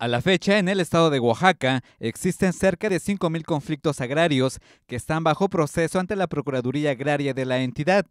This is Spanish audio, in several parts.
A la fecha, en el estado de Oaxaca existen cerca de 5.000 conflictos agrarios que están bajo proceso ante la Procuraduría Agraria de la entidad.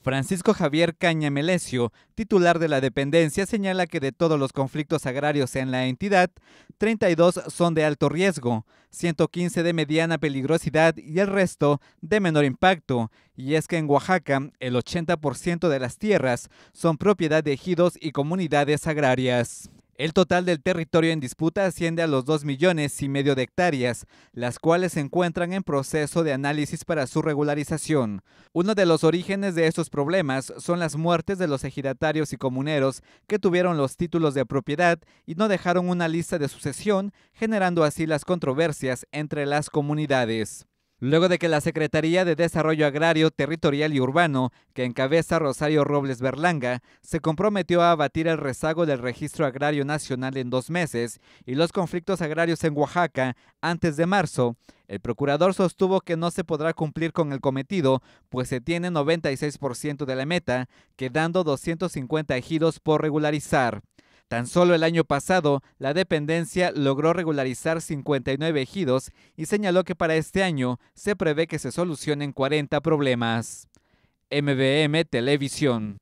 Francisco Javier Caña Melesio, titular de la dependencia, señala que de todos los conflictos agrarios en la entidad, 32 son de alto riesgo, 115 de mediana peligrosidad y el resto de menor impacto. Y es que en Oaxaca el 80% de las tierras son propiedad de ejidos y comunidades agrarias. El total del territorio en disputa asciende a los 2 millones y medio de hectáreas, las cuales se encuentran en proceso de análisis para su regularización. Uno de los orígenes de estos problemas son las muertes de los ejidatarios y comuneros que tuvieron los títulos de propiedad y no dejaron una lista de sucesión, generando así las controversias entre las comunidades. Luego de que la Secretaría de Desarrollo Agrario, Territorial y Urbano, que encabeza Rosario Robles Berlanga, se comprometió a abatir el rezago del Registro Agrario Nacional en dos meses y los conflictos agrarios en Oaxaca antes de marzo, el procurador sostuvo que no se podrá cumplir con el cometido, pues se tiene 96% de la meta, quedando 250 ejidos por regularizar. Tan solo el año pasado, la dependencia logró regularizar 59 ejidos y señaló que para este año se prevé que se solucionen 40 problemas. MBM Televisión.